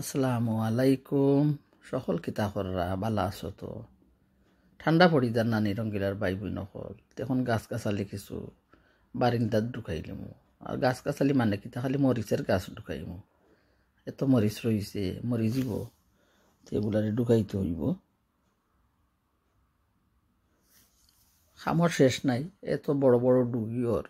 আসসালামু আলাইকুম সকল কিতাহররা বালা আছো তো ঠান্ডা পড়ি যার নানি রঙ্গিলার বাই বই নকল তখন গাছ গাছালি কিছু বারিন্দাত ঢুকাইলিমু আর গাছ গাছালি মানে কিতা খালি মরিচের গাছ ঢুকাইমু এত মরিচ রয়েছে মরি যাব সেগুলারে ঢুকাইতে হইব খামর শেষ নাই এত বড় বড় ডুগিওর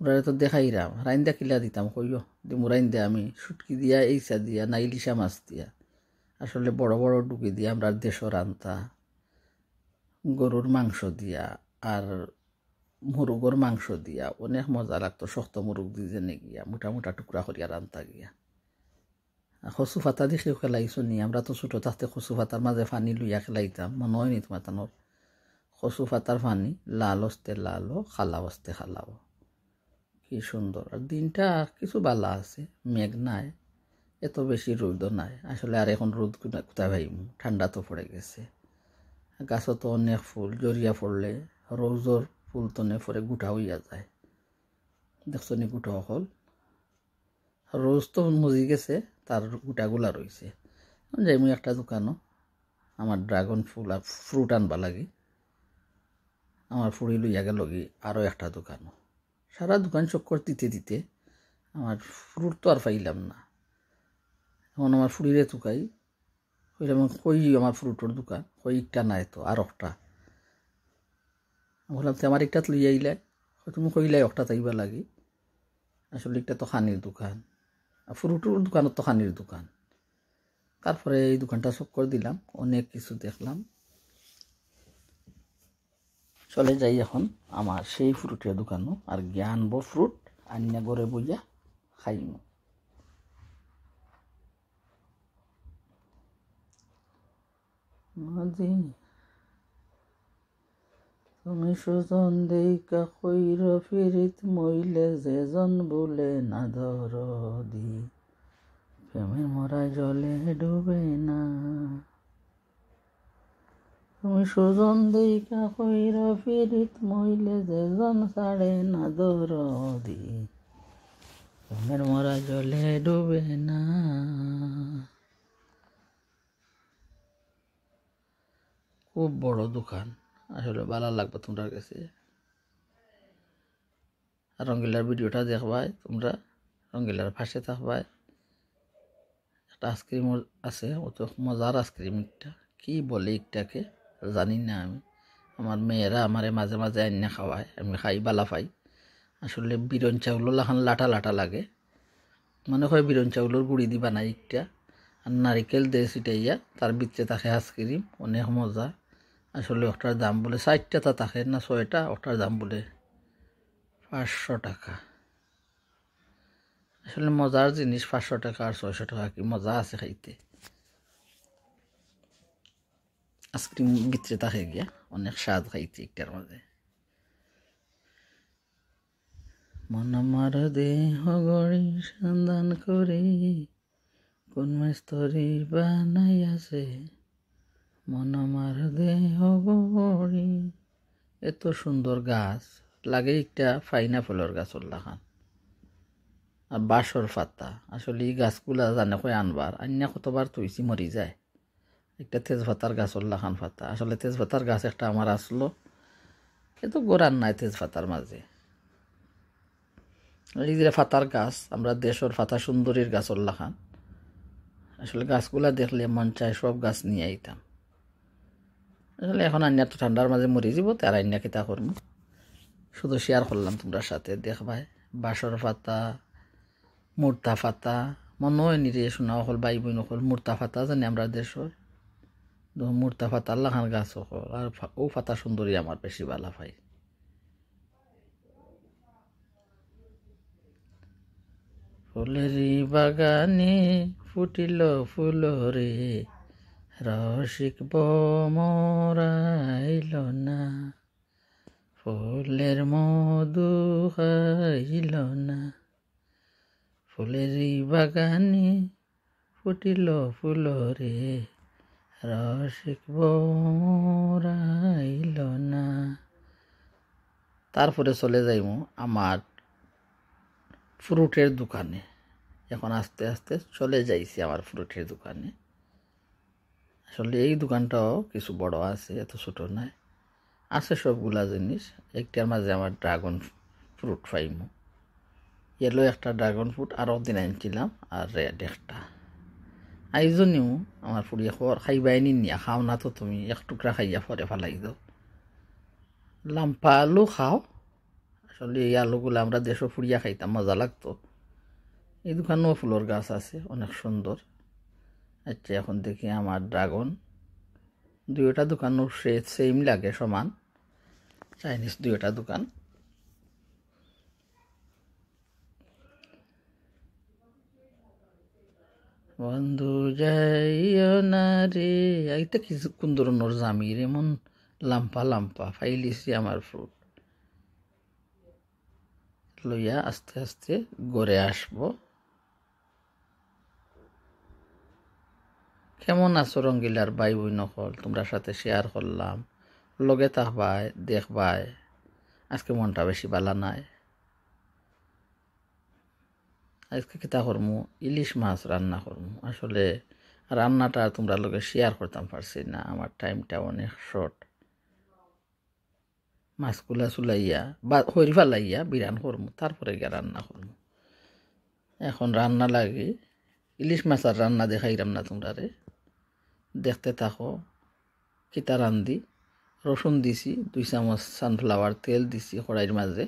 ওরা তো দেখাইরাম রাইন্দা কিলা দিতাম কইও দি মুরাইন্দা আমি সুটকি দিয়া এইসা দিয়া না ইলিশা মাছ দিয়া আসলে বড় বড় ডুকি দিয়া আমরা দেশর রান্তা গরুর মাংস দিয়া আর মুরুগর মাংস দিয়া অনেক মজা লাগতো শক্ত মুরুগ দি জেনে গিয়া মোটা মোটা টুকরা করিয়া রান্তা গিয়া খসু ফাতা দি খেয়ে খেলাইছো নি আমরা তো ছোটো থাকতে খসু ফাতার মাঝে ফানি লুইয়া খেলাইতাম মনে হয়নি তোমার তানোর খসু ফাতার ফানি লাল হস্তে লালও খালা হস্তে খালাও কি সুন্দর আর দিনটা কিছু বালা আছে মেঘ নাই এত বেশি রোদ নাই আসলে আর এখন রোদ কোথায় ভাই ঠান্ডা তো পড়ে গেছে গাছও তো অনেক ফুল জড়িয়া পড়লে রোজর ফুল নে পরে গুটা হইয়া যায় দেখছো নি গুটা হল রোজ তো মজি গেছে তার গুটাগুলা রয়েছে যাইমু একটা দোকানও আমার ড্রাগন ফুল আর ফ্রুট আনবা লাগে আমার ফুড়ি লইয়া গেল আরও একটা দোকানও সারা দোকান চক্কর দিতে দিতে আমার ফুরুর তো আর পাইলাম না এখন আমার ফুরিরে তুকাই কইলাম কই আমার ফুরুটোর দোকান কই একটা নাই তো আর একটা বললাম তো আমার একটা লই আইলাই তুমি কইলাই একটা তাইবা লাগে আসলে একটা তো খানির দোকান আর ফুরুটোর দোকানত তো খানির দোকান তারপরে এই দোকানটা চক্কর দিলাম অনেক কিছু দেখলাম চলে যাই এখন আমার সেই ফ্রুটের দোকানও আর জ্ঞান বো ফ্রুট আনিয়া গড়ে বইয়া খাই মাঝে তুমি সুজন দেইকা কইর ফিরিত মইলে যেজন বলে না ধর দি প্রেমের মরা জলে ডুবে না তুমি সুজন সুগন্ধিকা হইর ফিরিত মইলে যে জন সাড়ে না দৌড়ি তোমার মরা জলে ডুবে না খুব বড় দোকান আসলে ভালো লাগবে তোমরা কাছে রঙ্গিলার ভিডিওটা দেখবাই তোমরা রঙ্গিলার পাশে থাকবাই একটা আইসক্রিম আছে তো মজার আইসক্রিম একটা কি বলে একটাকে জানি না আমি আমার মেয়েরা আমারে মাঝে মাঝে আন্যা খাওয়ায় আমি খাই বালা পাই আসলে বিরন চাউল এখন লাটা লাটা লাগে মনে হয় বিরন চাউলের গুড়ি দি বানাই একটা আর নারিকেল দিয়ে ছিটাইয়া তার ভিতরে তাকে আইসক্রিম অনেক মজা আসলে ওটার দাম বলে ষাটটা তা থাকে না ছয়টা ওটার দাম বলে পাঁচশো টাকা আসলে মজার জিনিস পাঁচশো টাকা আর ছয়শো টাকা কি মজা আছে খাইতে আইসক্রিম বিক্রেতা হয়ে গিয়া অনেক স্বাদ খাইছি একটার মাঝে মন আমার দেহ গড়ি সন্ধান করি কোন মিস্তরি বানাই আছে মন আমার দেহ গড়ি এত সুন্দর গাছ লাগে একটা ফাইনা ফুলের গাছ উল্লাখান আর বাঁশর পাতা আসলে এই গাছগুলা জানে কই আনবার আন্য কতবার তুইছি মরি যায় একটা তেজপাতার গাছ উল্লা খান পাতা আসলে তেজপাতার গাছ একটা আমার আসলো এ তো গোড়ার নাই তেজপাতার মাঝে এই যে ফাতার গাছ আমরা দেশর ফাতা সুন্দরীর গাছ উল্লা খান আসলে গাছগুলা দেখলে মন চায় সব গাছ নিয়ে আইতাম আসলে এখন আন্যা তো ঠান্ডার মাঝে মরে যাব তার আন্যা কিতা করবো শুধু শেয়ার করলাম তোমরা সাথে দেখবাই বাসর ফাতা মুর্তা ফাতা মনে হয় নিরে শোনা হল বাই নকল মূর্তা ফাতা জানি আমরা দেশর মুর্তা ফাতা আল্লাহ খান গাছ আর ও ফাতা সুন্দরী আমার বেশি ভালো ভাই ফুলের বাগানে ফুটিল রে রসিক বমরাইল না ফুলের মধু খাইল না ফুলের বাগানে ফুটিল রে রসিক বৌরাইল না তারপরে চলে যাইব আমার ফ্রুটের দোকানে এখন আস্তে আস্তে চলে যাইছি আমার ফ্রুটের দোকানে আসলে এই দোকানটাও কিছু বড় আছে এত ছোট নাই আছে সবগুলা জিনিস একটার মাঝে আমার ড্রাগন ফ্রুট পাইমো ইয়েলো একটা ড্রাগন ফ্রুট আরও দিন আনছিলাম আর রেড একটা আইজনেও আমার ফুড়িয়ে খবর খাইবাই নিয়া খাও না তো তুমি এক টুকরা খাইয়া ফরে ফালাই দাও লাম্পা আলু খাও আসলে এই আলুগুলো আমরা দেশও ফুড়িয়া খাইতাম মজা লাগতো এই দোকানেও ফুলের গাছ আছে অনেক সুন্দর আচ্ছা এখন দেখি আমার ড্রাগন দুইটা দোকানও সেম লাগে সমান চাইনিজ দুইটা দোকান বন্ধু যাইও না রে এইটা কি কোন ধরনের রে মন লাম্পা লাম্পা ফাইলিছি আমার ফ্রুট লইয়া আস্তে আস্তে গড়ে আসব কেমন আছো রঙ্গিলার বাই বই নকল তোমরা সাথে শেয়ার করলাম লগে তাহবায় দেখবায় আজকে মনটা বেশি বালা নাই আজকে কিতা করমু ইলিশ মাছ রান্না করমু আসলে রান্নাটা তোমরা লোকে শেয়ার করতাম পারছি না আমার টাইমটা অনেক শর্ট মাছগুলা চুলাইয়া বা হরি ফালাইয়া বিরান করমু তারপরে গিয়া রান্না করমু এখন রান্না লাগে ইলিশ মাছ আর রান্না দেখাইলাম না তোমরা রে দেখতে থাকো কিতা রান্দি রসুন দিছি দুই চামচ সানফ্লাওয়ার তেল দিছি কড়াইয়ের মাঝে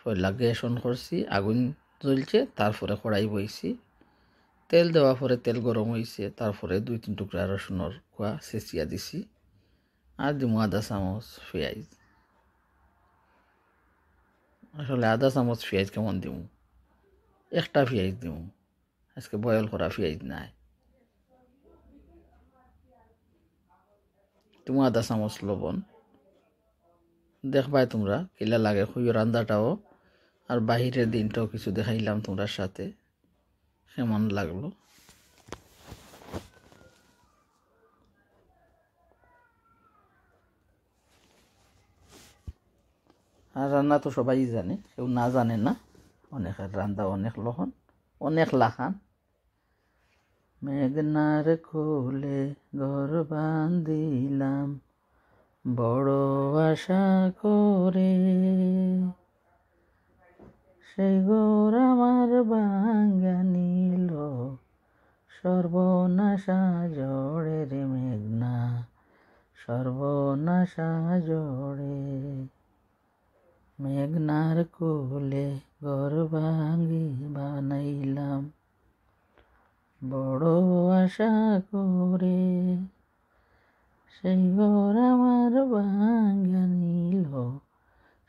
ফয়লা গ্যাস অন করছি আগুন জ্বলছে তারপরে কড়াই বইছি তেল দেওয়া পরে তেল গরম হয়েছে তারপরে দুই তিন টুকরা রসুনের খোয়া সেচিয়া দিছি আর দিমু আধা চামচ পেঁয়াজ আসলে আধা চামচ পেঁয়াজ কেমন দিমু একটা পেঁয়াজ দিমু আজকে বয়ল করা পেঁয়াজ নাই তুমি আধা চামচ লবণ দেখবাই তোমরা কিলা লাগে খুঁজোর রান্দাটাও আর বাহিরের দিনটাও কিছু দেখাইলাম তোমার সাথে কেমন লাগলো আর রান্না তো সবাই জানে কেউ না জানে না অনেক রান্না অনেক লহন অনেক লাখান মেঘনার কোলে ঘর বান্ধিলাম বড় আশা করে সেই গোর আমার বাঙ্গা নীল সর্বনাশা জড়ে রে মেঘনা সর্বনাশা জড়ে মেঘনার কোলে গর ভাঙি বানাইলাম বড় আশা করে সেই গোর আমার বাঙ্গা নীল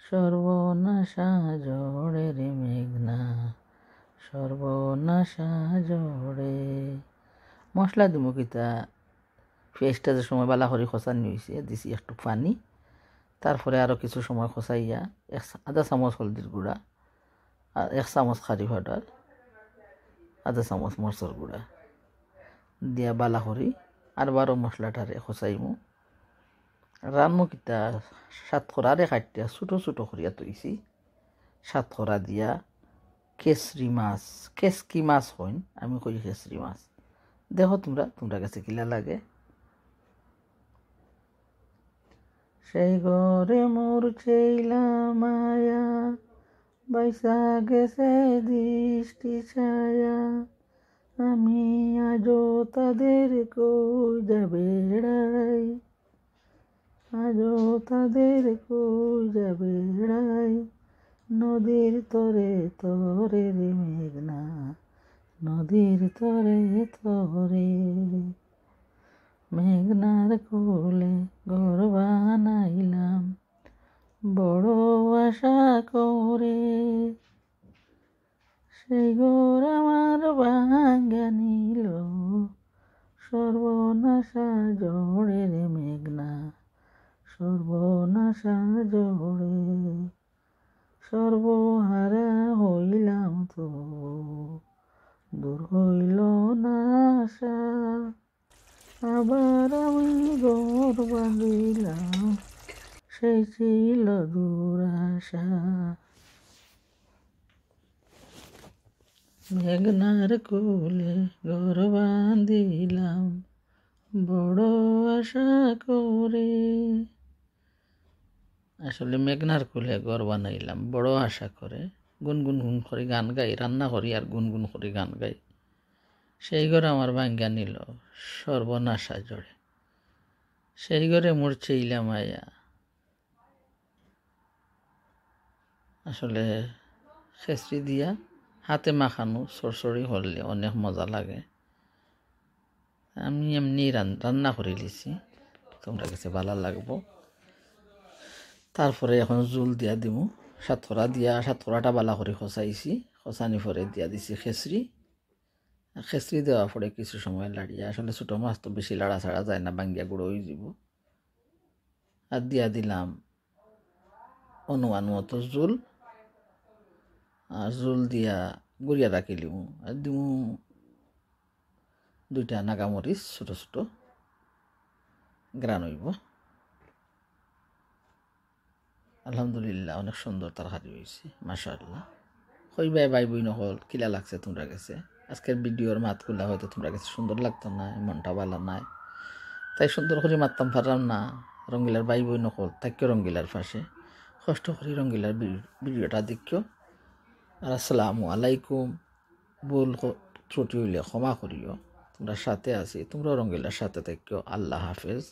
সর্বনাশা জোড়ে রে মেঘনা সর্বনাশা জোড়ে মশলা দিব কিতা ফেসটা যে সময় বালা হরি খসা নিয়েছে দিছি একটু পানি তারপরে আরও কিছু সময় খসাইয়া এক আধা চামচ হলদির গুঁড়া আর এক চামচ খারি পাউডার আধা চামচ মরচর গুঁড়া দিয়া বালা হরি আর বারো মশলাটারে খসাইমু রান্নকিতা সাতখরারে কাটিয়া ছোটো ছোটো করিয়া তৈছি সাতখরা দিয়া কেসরি মাছ কেসকি মাছ হইন আমি কই কেসরি মাছ দেখো তোমরা তোমরা কাছে কিলা লাগে সেই ঘরে মোর চেইলা মায়া বাইসা গেছে দৃষ্টি ছায়া আমি আজো তাদের কই যাবে তাদের যাবে বেড়ায় নদীর তরে তরে রে মেঘনা নদীর তরে তরে মেঘনার কোলে ঘর বানাইলাম বড় আশা করে সে গোর আমার ভাঙ্গা নিল সর্বনাশা জড়ের মেঘনা ସର୍ବନାଶା ଜଳେ ସର୍ବହାରା ହୋଇଲାମ ତ ଦୂର ହୋଇଲ ନାଶା আবারামী গর বাঁধিলাম সে ছিল দুরাশা মেঘনার কোলে গর বাঁধিলাম বড় আশা করে আসলে মেঘনার কুলে ঘর বানাইলাম বড় আশা করে গুনগুন গুন করে গান গাই রান্না করি আর গুনগুন করে গান গাই সেই ঘরে আমার ভাঙ্গা নিল সর্বনাশা জড়ে সেই ঘরে মরছে চেইলাম আয়া আসলে খেসরি দিয়া হাতে মাখানো সরসরি হলে অনেক মজা লাগে আমি এমনি রান্না করে লিছি তোমরা কাছে ভালো লাগবো তারপরে এখন জুল দিয়া দিমু সাতরা দিয়া সাতরাটা বালা করে খসাইছি খসানি পরে দিয়া দিছি খেসরি খেসরি দেওয়া পরে কিছু সময় লাড়িয়া আসলে ছোটো মাছ তো বেশি লাড়া ছাড়া যায় না বাঙ্গিয়া গুঁড়ো হয়ে যাব আর দিয়া দিলাম অনুমান মতো জুল আর জুল দিয়া গুড়িয়া রাখিলিম আর দিমু দুইটা নাগামরিচ ছোটো ছোটো গ্রান হইব আলহামদুলিল্লাহ অনেক সুন্দর তার তরকারি হয়েছে মাশাআল্লাহ হই ভাই ভাই বই নকল কিলা লাগছে তোমরা গেছে আজকের ভিডিওর মাতগুলা হয়তো তোমরা গেছে সুন্দর লাগতো না মনটা ভালো নাই তাই সুন্দর করে মারতাম পারলাম না রঙ্গিলার ভাই বই নকল থাকিও রঙ্গিলার পাশে কষ্ট করে রঙ্গিলার ভিডিওটা দেখিও আর আসসালামু আলাইকুম ভুল ত্রুটি হইলে ক্ষমা করিও তোমরা সাথে আছি তোমরাও রঙ্গিলার সাথে থাকিও আল্লাহ হাফেজ